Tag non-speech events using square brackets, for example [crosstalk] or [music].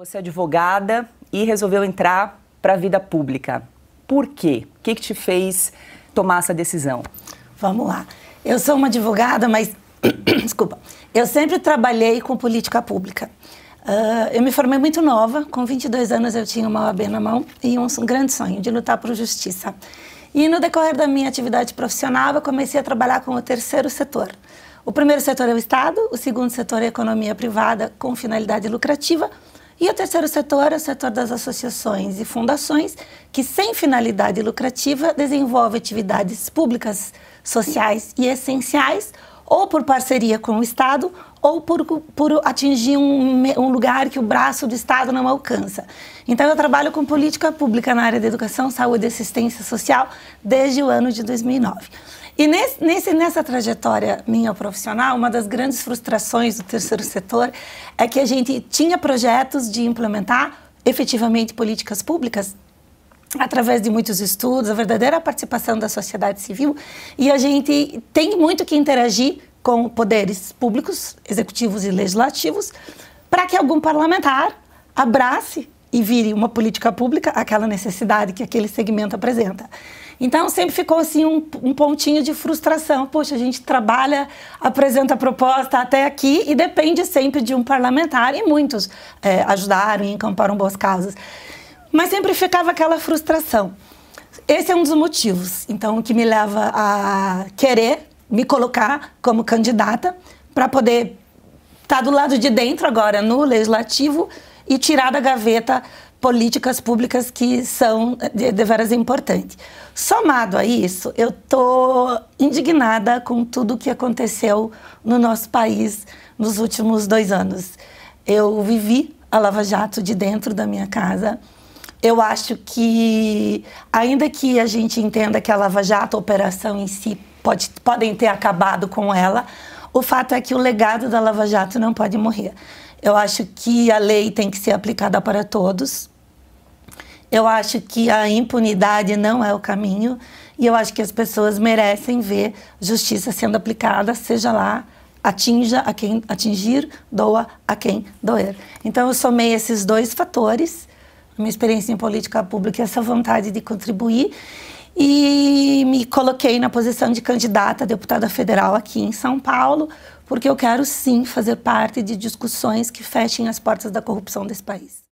Você é advogada e resolveu entrar para a vida pública. Por quê? O que, que te fez tomar essa decisão? Vamos lá. Eu sou uma advogada, mas. [clears throat] Desculpa. Eu sempre trabalhei com política pública. Uh, eu me formei muito nova, com 22 anos eu tinha uma OAB na mão e um, um grande sonho de lutar por justiça. E no decorrer da minha atividade profissional, eu comecei a trabalhar com o terceiro setor. O primeiro setor é o Estado, o segundo setor é a economia privada com finalidade lucrativa, e o terceiro setor é o setor das associações e fundações, que sem finalidade lucrativa desenvolve atividades públicas, sociais e essenciais, ou por parceria com o Estado, ou por, por atingir um, um, lugar que o braço do Estado não alcança. Então, eu trabalho com política pública na área da educação, saúde e assistência social desde o ano de 2009. E nesse, nesse, nessa trajetória minha profissional, uma das grandes frustrações do terceiro setor é que a gente tinha projetos de implementar efetivamente políticas públicas através de muitos estudos, a verdadeira participação da sociedade civil, e a gente tem muito que interagir com poderes públicos, executivos e legislativos, para que algum parlamentar abrace e vire uma política pública aquela necessidade que aquele segmento apresenta. Então sempre ficou assim um, um, pontinho de frustração. Poxa, a gente trabalha, apresenta a proposta até aqui e depende sempre de um parlamentar e muitos é, ajudaram e encamparam boas causas. Mas sempre ficava aquela frustração. Esse é um dos motivos, então, que me leva a querer me colocar como candidata para poder estar tá do lado de dentro agora no legislativo e tirar da gaveta políticas públicas que são de, de importantes. Somado a isso, eu estou indignada com tudo o que aconteceu no nosso país nos últimos dois anos. Eu vivi a Lava Jato de dentro da minha casa. Eu acho que, ainda que a gente entenda que a Lava Jato, a operação em si, pode, podem ter acabado com ela. O fato é que o legado da Lava Jato não pode morrer. Eu acho que a lei tem que ser aplicada para todos. Eu acho que a impunidade não é o caminho. E eu acho que as pessoas merecem ver justiça sendo aplicada, seja lá, atinja a quem atingir, doa a quem doer. Então eu somei esses dois fatores, minha experiência em política pública e essa vontade de contribuir. E coloquei na posição de candidata a deputada federal aqui em São Paulo, porque eu quero sim fazer parte de discussões que fechem as portas da corrupção desse país.